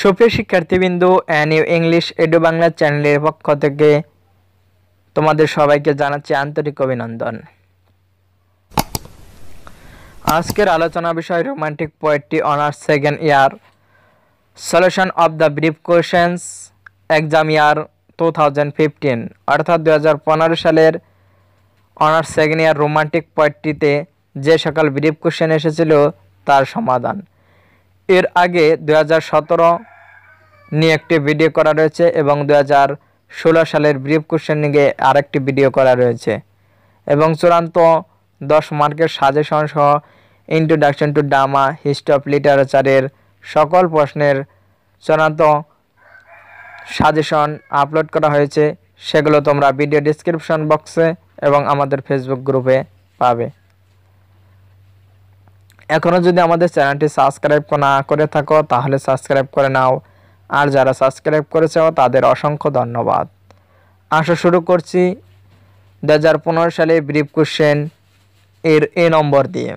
সুপ্রিয় শিক্ষার্থীবৃন্দু অ্যানিউ ইংলিশ এডু বাংলা চ্যানেলের পক্ষ থেকে তোমাদের সবাইকে জানাচ্ছি আন্তরিক অভিনন্দন আজকের আলোচনা বিষয় romantic poetry honours second year solution of the brief questions exam year two thousand fifteen অর্থাৎ দু হাজার পনেরো সালের অনার্স সেকেন্ড ইয়ার রোমান্টিক পোয়েট্রিতে যে সকল ব্রিফ কোয়েশন এসেছিল তার সমাধান এর আগে দু নিয়ে একটি ভিডিও করা রয়েছে এবং দু হাজার সালের ব্রিফ কোশ্চেন নিয়ে আরেকটি ভিডিও করা রয়েছে এবং চূড়ান্ত দশ মার্কের সাজেশন সহ introduction to drama history of লিটারেচারের সকল প্রশ্নের চূড়ান্ত সাজেশন আপলোড করা হয়েছে সেগুলো তোমরা ভিডিও ডিসক্রিপশন বক্সে এবং আমাদের ফেসবুক গ্রুপে পাবে এখনও যদি আমাদের চ্যানেলটি সাবস্ক্রাইব না করে থাকো তাহলে সাবস্ক্রাইব করে নাও আর যারা সাবস্ক্রাইব করেছ তাদের অসংখ্য ধন্যবাদ আসা শুরু করছি দু সালে ব্রিফ কোশ্চেন এর এ নম্বর দিয়ে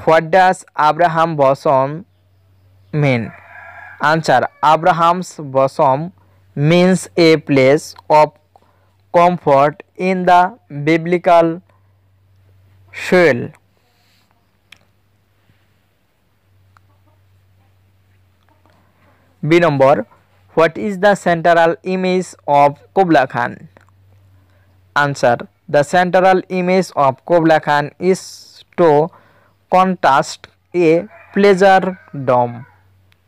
what does Abraham bosom mean answer Abraham's bosom means a place of comfort in the biblical soil. B number What is the central image of Kubla Khan? Answer The central image of Kubla Khan is to contrast a pleasure dome.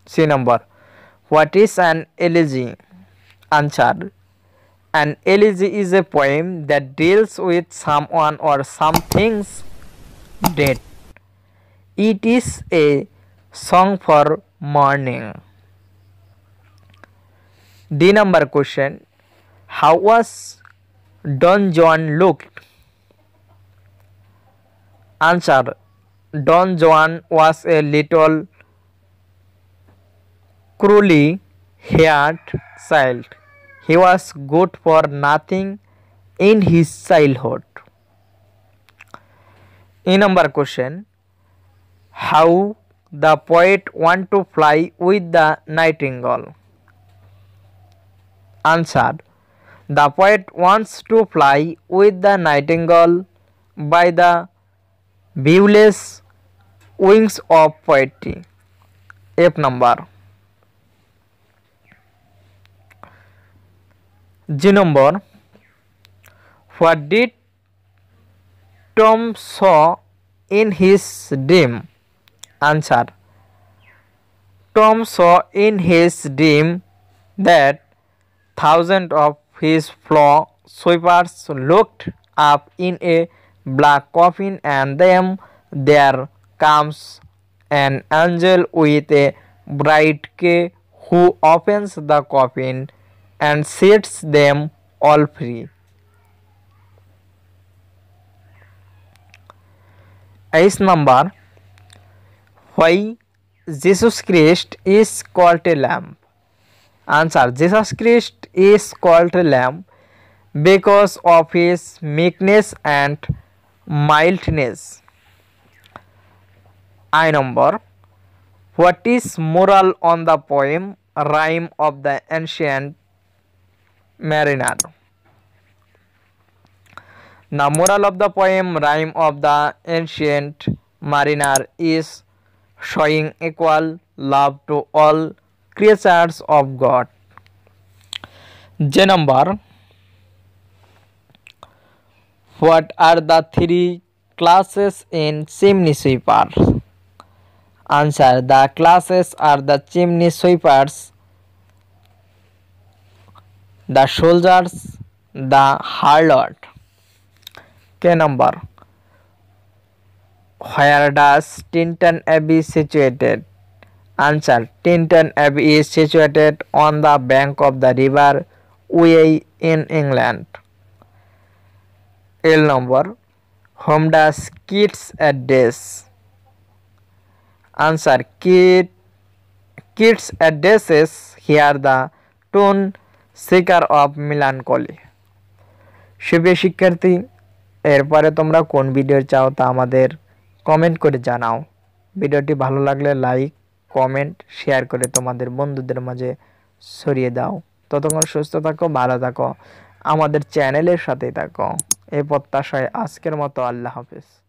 C number What is an elegy? Answer an elegy is a poem that deals with someone or something's dead. It is a song for mourning. The number question How was Don Juan looked? Answer Don Juan was a little cruelly haired child he was good for nothing in his childhood. In number question, how the poet want to fly with the nightingale? Answer, the poet wants to fly with the nightingale by the viewless wings of poetry. F number. G number. What did Tom saw in his dream? Answer. Tom saw in his dream that thousands of his floor sweepers looked up in a black coffin and then there comes an angel with a bright key who opens the coffin and sets them all free. Ice number Why Jesus Christ is called a lamb? Answer Jesus Christ is called a lamb because of his meekness and mildness. I number What is moral on the poem Rhyme of the Ancient mariner. The moral of the poem Rhyme of the Ancient Mariner is showing equal love to all creatures of God. J number What are the three classes in chimney sweepers? Answer The classes are the chimney sweepers the soldiers, the harlot. K number. Where does Tinton Abbey situated? Answer. Tinton Abbey is situated on the bank of the river Wye in England. L number. Whom does Kit's address? Answer. Kit's address addresses here the tune seeker of মিলান melancholy সুপ্রিয় শিক্ষার্থী এরপরে তোমরা কোন video চাও তা আমাদের comment করে জানাও ভিডিওটি ভালো লাগলে লাইক কমেন্ট শেয়ার করে তোমাদের বন্ধুদের মাঝে ছড়িয়ে দাও ততক্ষণ সুস্থ থাকো ভালো থাকো আমাদের চ্যানেলের সাথেই থাকো এ প্রত্যাশায় আজকের মতো আল্লাহ হাফিজ